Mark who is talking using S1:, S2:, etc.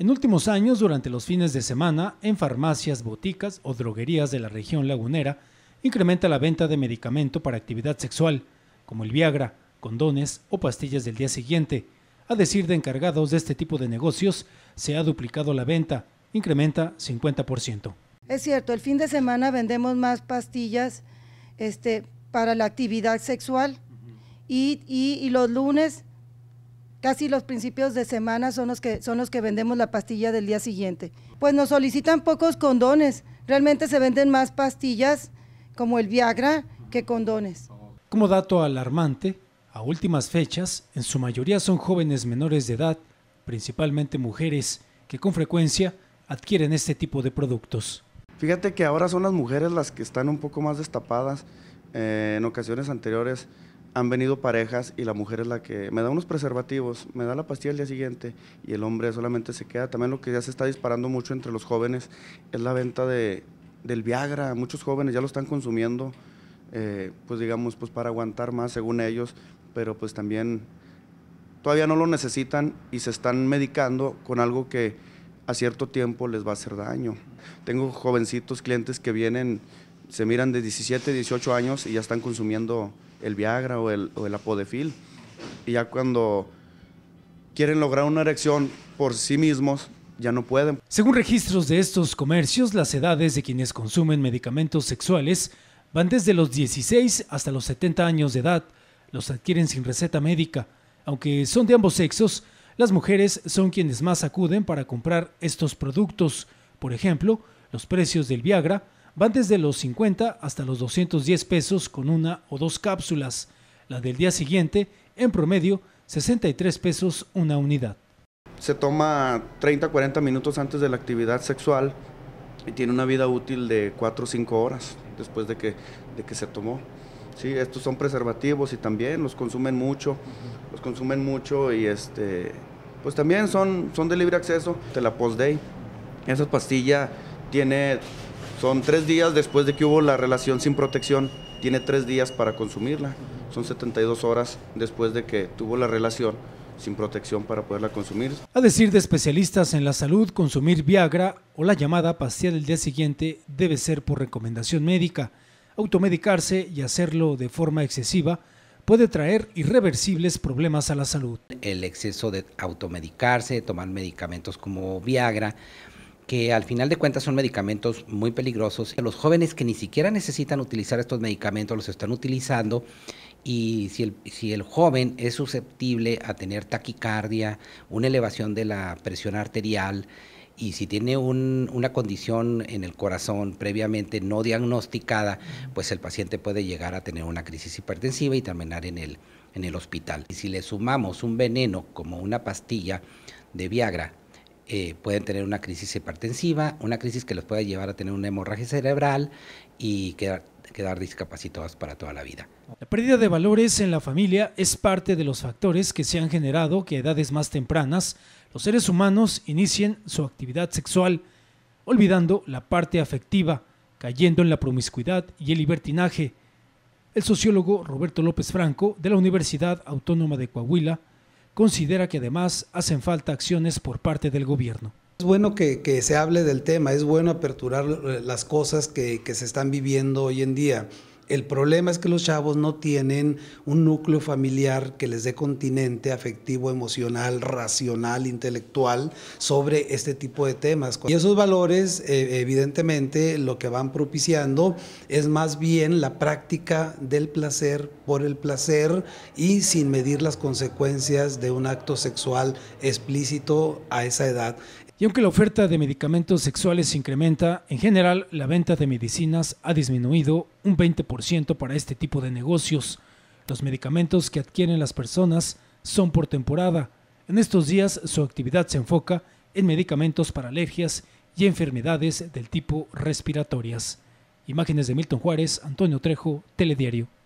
S1: En últimos años, durante los fines de semana, en farmacias, boticas o droguerías de la región lagunera, incrementa la venta de medicamento para actividad sexual, como el Viagra, condones o pastillas del día siguiente. A decir de encargados de este tipo de negocios, se ha duplicado la venta, incrementa 50%. Es cierto, el fin de semana vendemos más pastillas este, para la actividad sexual y, y los lunes Casi los principios de semana son los que son los que vendemos la pastilla del día siguiente. Pues nos solicitan pocos condones. Realmente se venden más pastillas como el Viagra que condones. Como dato alarmante, a últimas fechas, en su mayoría son jóvenes menores de edad, principalmente mujeres, que con frecuencia adquieren este tipo de productos.
S2: Fíjate que ahora son las mujeres las que están un poco más destapadas. Eh, en ocasiones anteriores han venido parejas y la mujer es la que me da unos preservativos, me da la pastilla el día siguiente y el hombre solamente se queda. También lo que ya se está disparando mucho entre los jóvenes es la venta de, del Viagra. Muchos jóvenes ya lo están consumiendo, eh, pues digamos, pues para aguantar más según ellos, pero pues también todavía no lo necesitan y se están medicando con algo que a cierto tiempo les va a hacer daño. Tengo jovencitos clientes que vienen, se miran de 17, 18 años y ya están consumiendo el Viagra o el, o el Apodefil. Y ya cuando quieren lograr una erección por sí mismos, ya no pueden.
S1: Según registros de estos comercios, las edades de quienes consumen medicamentos sexuales van desde los 16 hasta los 70 años de edad. Los adquieren sin receta médica. Aunque son de ambos sexos, las mujeres son quienes más acuden para comprar estos productos. Por ejemplo, los precios del Viagra van desde los 50 hasta los 210 pesos con una o dos cápsulas. La del día siguiente, en promedio, 63 pesos una unidad.
S2: Se toma 30-40 minutos antes de la actividad sexual y tiene una vida útil de 4 o 5 horas después de que, de que se tomó. Sí, estos son preservativos y también los consumen mucho, los consumen mucho y este, pues también son, son de libre acceso. De la post-day, esa pastilla tiene son tres días después de que hubo la relación sin protección, tiene tres días para consumirla. Son 72 horas después de que tuvo la relación sin protección para poderla consumir.
S1: A decir de especialistas en la salud, consumir Viagra o la llamada pastilla del día siguiente debe ser por recomendación médica. Automedicarse y hacerlo de forma excesiva puede traer irreversibles problemas a la salud.
S3: El exceso de automedicarse, tomar medicamentos como Viagra, que al final de cuentas son medicamentos muy peligrosos. Los jóvenes que ni siquiera necesitan utilizar estos medicamentos los están utilizando y si el, joven es susceptible a tener taquicardia, una elevación de la presión arterial, y si tiene una condición en el corazón previamente no diagnosticada, pues el paciente puede llegar a tener una crisis hipertensiva y terminar en el, en el hospital. Y si le sumamos un veneno como una pastilla de Viagra, eh, pueden tener una crisis hipertensiva, una crisis que los puede llevar a tener una hemorragia cerebral y quedar, quedar discapacitados para toda la vida.
S1: La pérdida de valores en la familia es parte de los factores que se han generado que a edades más tempranas los seres humanos inicien su actividad sexual, olvidando la parte afectiva, cayendo en la promiscuidad y el libertinaje. El sociólogo Roberto López Franco, de la Universidad Autónoma de Coahuila, considera que además hacen falta acciones por parte del gobierno.
S4: Es bueno que, se hable del tema, es bueno aperturar las cosas que se están viviendo hoy en día. El problema es que los chavos no tienen un núcleo familiar que les dé continente afectivo, emocional, racional, intelectual sobre este tipo de temas. Y esos valores, eh, evidentemente, lo que van propiciando es más bien la práctica del placer por el placer y sin medir las consecuencias de un acto sexual explícito a esa edad.
S1: Y aunque la oferta de medicamentos sexuales se incrementa, en general la venta de medicinas ha disminuido un 20% para este tipo de negocios. Los medicamentos que adquieren las personas son por temporada. En estos días su actividad se enfoca en medicamentos para alergias y enfermedades del tipo respiratorias. Imágenes de Milton Juárez, Antonio Trejo, Telediario.